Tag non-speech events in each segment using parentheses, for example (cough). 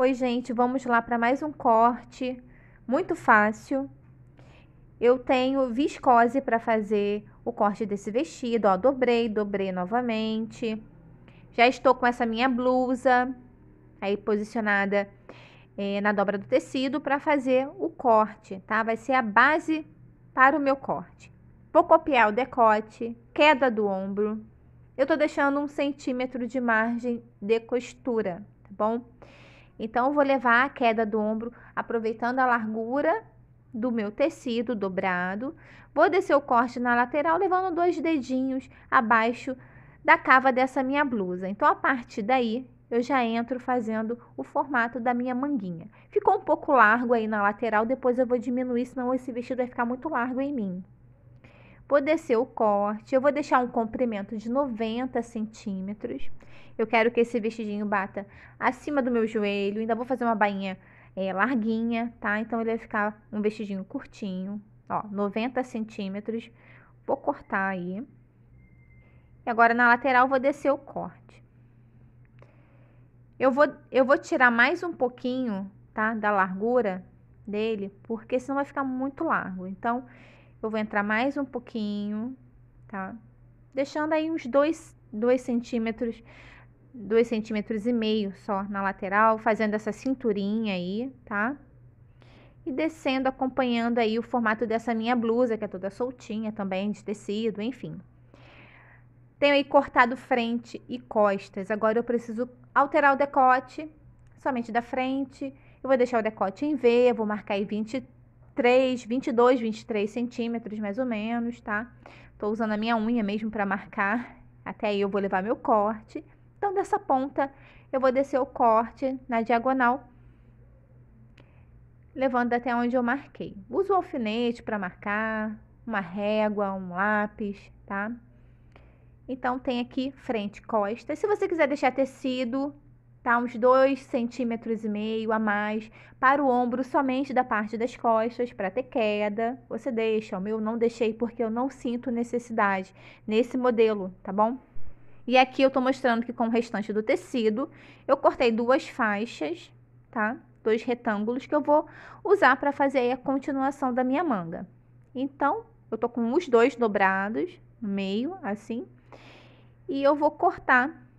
Oi gente, vamos lá para mais um corte muito fácil. Eu tenho viscose para fazer o corte desse vestido, ó, dobrei, dobrei novamente. Já estou com essa minha blusa aí posicionada é, na dobra do tecido para fazer o corte, tá? Vai ser a base para o meu corte. Vou copiar o decote, queda do ombro. Eu tô deixando um centímetro de margem de costura, tá bom? Então, vou levar a queda do ombro aproveitando a largura do meu tecido dobrado. Vou descer o corte na lateral, levando dois dedinhos abaixo da cava dessa minha blusa. Então, a partir daí, eu já entro fazendo o formato da minha manguinha. Ficou um pouco largo aí na lateral, depois eu vou diminuir, senão esse vestido vai ficar muito largo em mim. Vou descer o corte, eu vou deixar um comprimento de 90 centímetros. Eu quero que esse vestidinho bata acima do meu joelho, ainda vou fazer uma bainha é, larguinha, tá? Então, ele vai ficar um vestidinho curtinho, ó, 90 centímetros. Vou cortar aí. E agora, na lateral, vou descer o corte. Eu vou, eu vou tirar mais um pouquinho, tá? Da largura dele, porque senão vai ficar muito largo. Então, eu vou entrar mais um pouquinho, tá? Deixando aí uns dois, dois centímetros, dois centímetros e meio só na lateral, fazendo essa cinturinha aí, tá? E descendo, acompanhando aí o formato dessa minha blusa, que é toda soltinha também, de tecido, enfim. Tenho aí cortado frente e costas. Agora eu preciso alterar o decote, somente da frente. Eu vou deixar o decote em V, vou marcar aí 23. 23, 22, 23 centímetros mais ou menos, tá? Tô usando a minha unha mesmo para marcar. Até aí eu vou levar meu corte. Então, dessa ponta, eu vou descer o corte na diagonal, levando até onde eu marquei. Uso o alfinete para marcar, uma régua, um lápis, tá? Então, tem aqui frente, costas. Se você quiser deixar tecido, tá? Uns dois centímetros e meio a mais para o ombro somente da parte das costas para ter queda. Você deixa, o meu não deixei porque eu não sinto necessidade nesse modelo, tá bom? E aqui eu tô mostrando que com o restante do tecido, eu cortei duas faixas, tá? Dois retângulos que eu vou usar para fazer a continuação da minha manga. Então, eu tô com os dois dobrados no meio, assim. E eu vou cortar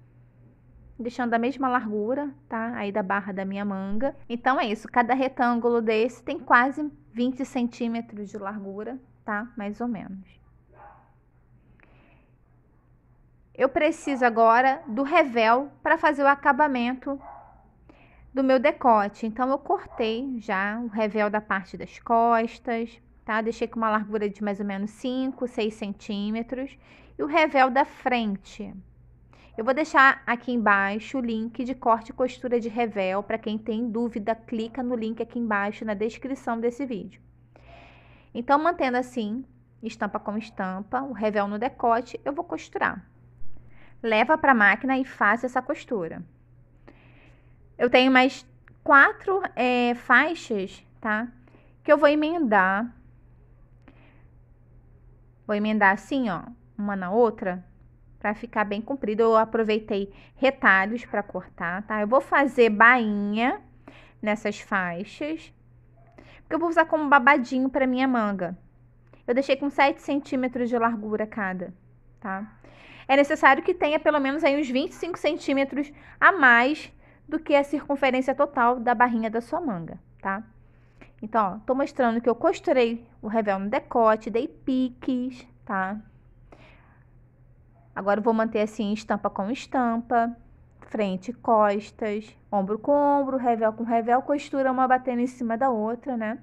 deixando a mesma largura, tá? Aí da barra da minha manga. Então é isso, cada retângulo desse tem quase 20 centímetros de largura, tá? Mais ou menos. Eu preciso agora do revel para fazer o acabamento do meu decote. Então, eu cortei já o revel da parte das costas, tá? Deixei com uma largura de mais ou menos 5, 6 centímetros. E o revel da frente, eu vou deixar aqui embaixo o link de corte e costura de revel. Para quem tem dúvida, clica no link aqui embaixo na descrição desse vídeo. Então, mantendo assim, estampa com estampa, o revel no decote, eu vou costurar. Leva para a máquina e faz essa costura. Eu tenho mais quatro é, faixas, tá? Que eu vou emendar. Vou emendar assim, ó, uma na outra, para ficar bem comprido. Eu aproveitei retalhos para cortar, tá? Eu vou fazer bainha nessas faixas, porque eu vou usar como babadinho para minha manga. Eu deixei com 7 centímetros de largura cada, tá? É necessário que tenha pelo menos aí uns 25 centímetros a mais do que a circunferência total da barrinha da sua manga, tá? Então, ó, tô mostrando que eu costurei o revel no decote, dei piques, tá? Agora vou manter assim estampa com estampa, frente, costas, ombro com ombro, revel com revel, costura uma batendo em cima da outra, né?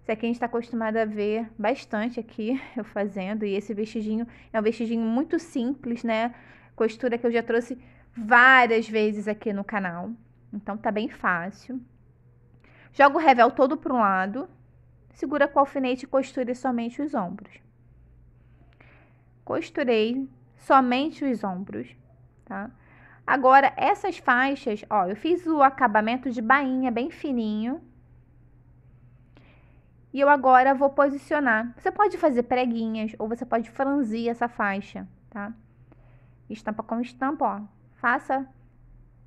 Isso aqui a gente está acostumado a ver bastante aqui (laughs) eu fazendo. E esse vestidinho é um vestidinho muito simples, né? Costura que eu já trouxe várias vezes aqui no canal. Então tá bem fácil. Joga o revel todo para um lado. Segura com o alfinete e costure somente os ombros. Costurei, somente os ombros, tá? Agora, essas faixas, ó, eu fiz o acabamento de bainha bem fininho. E eu agora vou posicionar. Você pode fazer preguinhas ou você pode franzir essa faixa, tá? Estampa com estampa, ó. Faça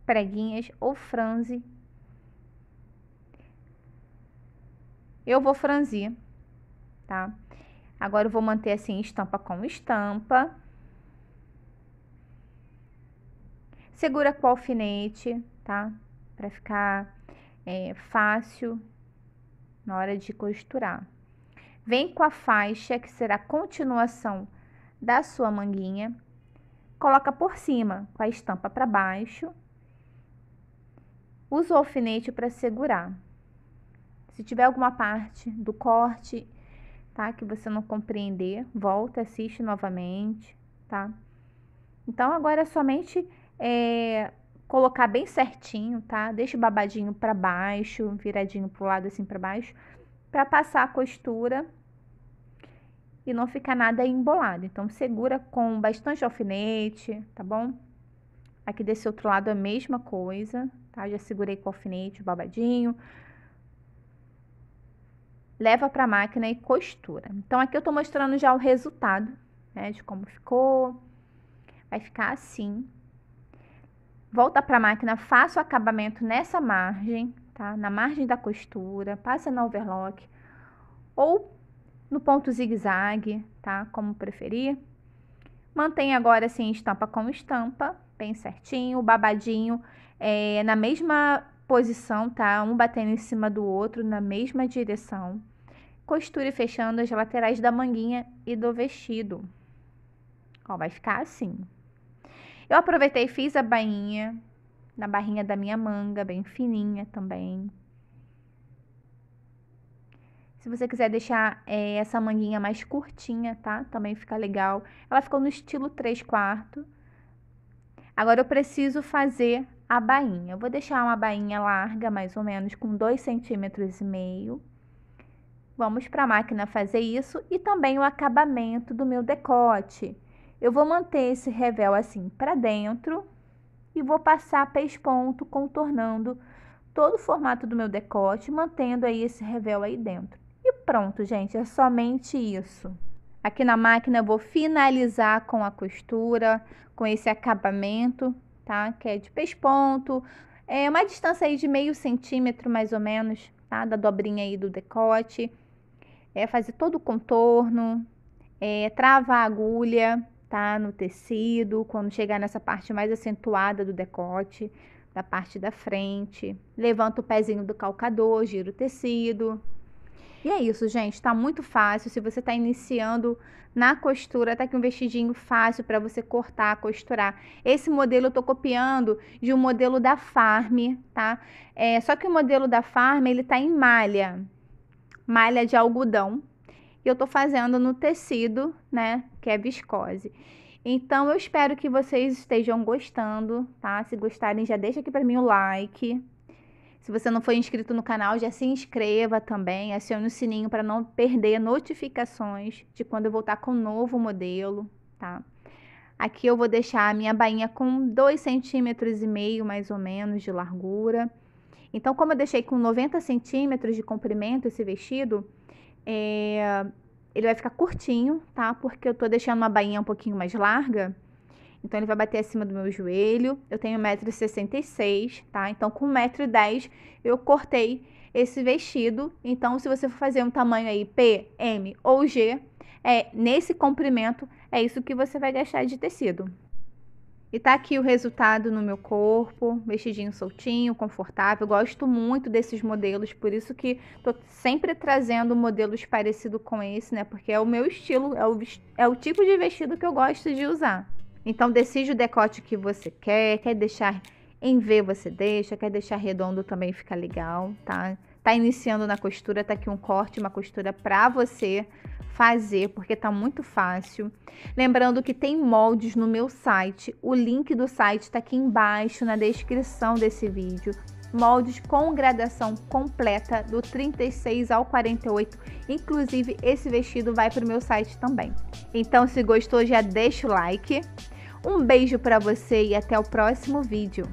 preguinhas ou franze. Eu vou franzir, tá? Agora eu vou manter assim estampa com estampa. Segura com o alfinete, tá? Para ficar é, fácil na hora de costurar. Vem com a faixa, que será a continuação da sua manguinha. Coloca por cima, com a estampa para baixo. Usa o alfinete para segurar. Se tiver alguma parte do corte, tá, que você não compreender, volta, assiste novamente, tá? Então agora é somente é, colocar bem certinho, tá? Deixa o babadinho para baixo, viradinho pro lado assim para baixo, para passar a costura e não ficar nada embolado. Então segura com bastante alfinete, tá bom? Aqui desse outro lado a mesma coisa, tá? Já segurei com alfinete, o babadinho. Leva para a máquina e costura. Então aqui eu tô mostrando já o resultado, né, de como ficou. Vai ficar assim, Volta para a máquina, faça o acabamento nessa margem, tá? Na margem da costura, passa na overlock ou no ponto zigue-zague, tá? Como preferir. Mantém agora assim estampa com estampa, bem certinho, babadinho é, na mesma posição, tá? Um batendo em cima do outro, na mesma direção. Costure fechando as laterais da manguinha e do vestido. Ó, vai ficar assim. Eu aproveitei e fiz a bainha na barrinha da minha manga, bem fininha também. Se você quiser deixar é, essa manguinha mais curtinha, tá? Também fica legal. Ela ficou no estilo 3 quartos. Agora eu preciso fazer a bainha. Eu vou deixar uma bainha larga, mais ou menos, com 2,5 meio. Vamos para a máquina fazer isso e também o acabamento do meu decote. Eu vou manter esse revel assim para dentro e vou passar pés ponto contornando todo o formato do meu decote, mantendo aí esse revel aí dentro. E pronto, gente, é somente isso. Aqui na máquina eu vou finalizar com a costura, com esse acabamento, tá? Que é de pés ponto, é uma distância aí de meio centímetro mais ou menos, tá? Da dobrinha aí do decote. É fazer todo o contorno, é, trava a agulha, tá? No tecido, quando chegar nessa parte mais acentuada do decote, da parte da frente. Levanta o pezinho do calcador, gira o tecido. E é isso, gente. Tá muito fácil. Se você tá iniciando na costura, tá aqui um vestidinho fácil para você cortar, costurar. Esse modelo eu tô copiando de um modelo da Farm, tá? É, só que o modelo da Farm, ele tá em malha. Malha de algodão, e eu estou fazendo no tecido, né, que é viscose. Então, eu espero que vocês estejam gostando, tá? Se gostarem, já deixa aqui para mim o like. Se você não for inscrito no canal, já se inscreva também, acione o sininho para não perder notificações de quando eu voltar com um novo modelo, tá? Aqui eu vou deixar a minha bainha com 2,5 cm mais ou menos de largura. Então, como eu deixei com 90 centímetros de comprimento esse vestido, é, ele vai ficar curtinho, tá? Porque eu tô deixando uma bainha um pouquinho mais larga. Então, ele vai bater acima do meu joelho. Eu tenho 1,66m, tá? Então, com 1,10m, eu cortei esse vestido. Então, se você for fazer um tamanho aí P, M ou G, é, nesse comprimento, é isso que você vai gastar de tecido. E tá aqui o resultado no meu corpo, vestidinho soltinho, confortável. Gosto muito desses modelos, por isso que tô sempre trazendo modelos parecidos com esse, né? Porque é o meu estilo, é o, é o tipo de vestido que eu gosto de usar. Então decide o decote que você quer, quer deixar em V você deixa, quer deixar redondo também fica legal, tá? tá iniciando na costura, tá aqui um corte, uma costura para você fazer, porque tá muito fácil. Lembrando que tem moldes no meu site. O link do site tá aqui embaixo na descrição desse vídeo. Moldes com gradação completa do 36 ao 48. Inclusive, esse vestido vai para o meu site também. Então, se gostou, já deixa o like. Um beijo para você e até o próximo vídeo.